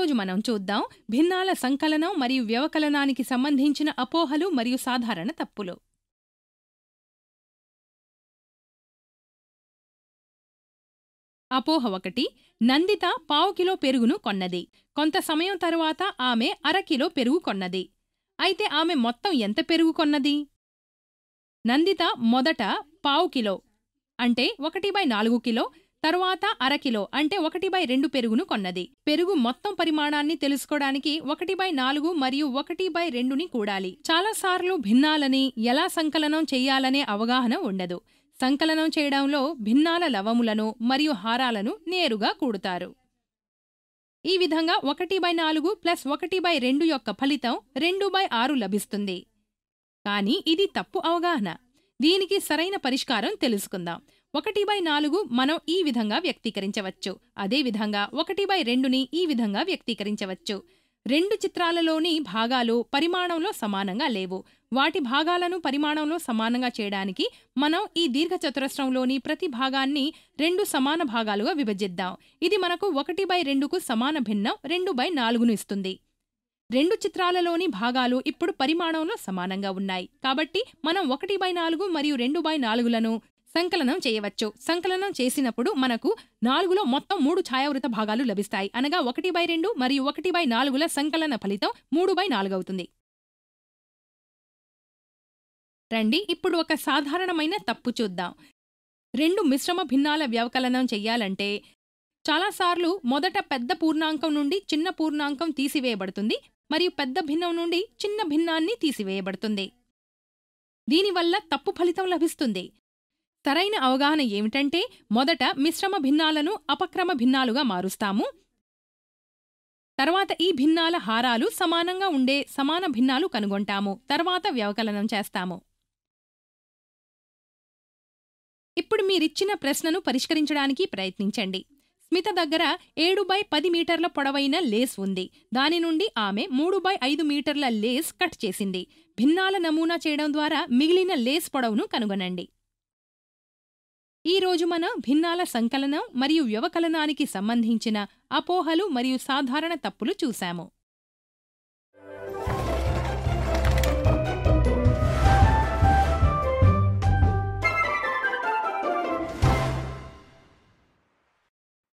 ఈరోజు మనం చూద్దాం భిన్నాల సంకలనం మరియు వ్యవకలనానికి సంబంధించిన అపోహలు మరియు సాధారణ తప్పులు అపోహ ఒకటి నందిత పావు కిలో పెరుగును కొన్నది కొంత సమయం తరువాత ఆమె అరకిలో పెరుగు కొన్నది అయితే ఆమె మొత్తం ఎంత పెరుగు కొన్నది నందిత మొదట పావు కిలో అంటే ఒకటి బై నాలుగు కిలో తరువాత అరకిలో అంటే ఒకటి బై రెండు పెరుగును కొన్నది పెరుగు మొత్తం పరిమాణాన్ని తెలుసుకోవడానికి ఒకటి బై నాలుగు మరియు ఒకటి బై రెండుని కూడాలి చాలాసార్లు భిన్నాలని ఎలా సంకలనం చేయాలనే అవగాహన ఉండదు సంకలనం చేయడంలో భిన్నాల లవములను మరియు హారాలను నేరుగా కూడుతారు ఈ విధంగా ఒకటి బై నాలుగు ప్లస్ ఒకటి బై రెండు యొక్క ఫలితం రెండు బై ఆరు లభిస్తుంది కానీ ఇది తప్పు అవగాహన దీనికి సరైన పరిష్కారం తెలుసుకుందాం ఒకటి బై నాలుగు మనం ఈ విధంగా వ్యక్తీకరించవచ్చు అదేవిధంగా ఒకటి బై రెండుని ఈ విధంగా వ్యక్తీకరించవచ్చు రెండు చిత్రాలలోని భాగాలు పరిమాణంలో సమానంగా లేవు వాటి భాగాలను పరిమాణంలో సమానంగా చేయడానికి మనం ఈ దీర్ఘచతురస్రంలోని ప్రతి భాగాన్ని రెండు సమాన భాగాలుగా విభజిద్దాం ఇది మనకు ఒకటి బై రెండుకు సమాన భిన్నం రెండు బై నాలుగును ఇస్తుంది రెండు చిత్రాలలోని భాగాలు ఇప్పుడు పరిమాణంలో సమానంగా ఉన్నాయి కాబట్టి మనం ఒకటి బై నాలుగు మరియు రెండు బై నాలుగులను సంకలనం చేయవచ్చు సంకలనం చేసినప్పుడు మనకు నాలుగులో మొత్తం మూడు ఛాయావృత భాగాలు లభిస్తాయి అనగా ఒకటి బై రెండు మరియు ఒకటి బై నాలుగుల సంకలన ఫలితం మూడు బై నాలుగు అవుతుంది రండి ఇప్పుడు ఒక సాధారణమైన తప్పు చూద్దాం రెండు మిశ్రమ భిన్నాల వ్యవకలనం చెయ్యాలంటే చాలాసార్లు మొదట పెద్ద పూర్ణాంకం నుండి చిన్న పూర్ణాంకం తీసివేయబడుతుంది మరియు పెద్ద భిన్నం నుండి చిన్న భిన్నాన్ని తీసివేయబడుతుంది దీనివల్ల తప్పు ఫలితం లభిస్తుంది సరైన అవగాహన ఏమిటంటే మొదట మిశ్రమ భిన్నాలను అపక్రమ భిన్నాలుగా మారుస్తాము తర్వాత ఈ భిన్నాల హారాలు సమానంగా ఉండే సమాన భిన్నాలు కనుగొంటాము తర్వాత వ్యవకలనం చేస్తాము ఇప్పుడు మీరిచ్చిన ప్రశ్నను పరిష్కరించడానికి ప్రయత్నించండి స్మిత దగ్గర ఏడు బై పది మీటర్ల పొడవైన లేస్ ఉంది దాని నుండి ఆమె మూడు బై ఐదు మీటర్ల లేస్ కట్ చేసింది భిన్నాల నమూనా చేయడం ద్వారా మిగిలిన లేస్ పొడవును కనుగొనండి ఈరోజు మన భిన్నాల సంకలనం మరియు వ్యవకలనానికి సంబంధించిన అపోహలు మరియు సాధారణ తప్పులు చూశాము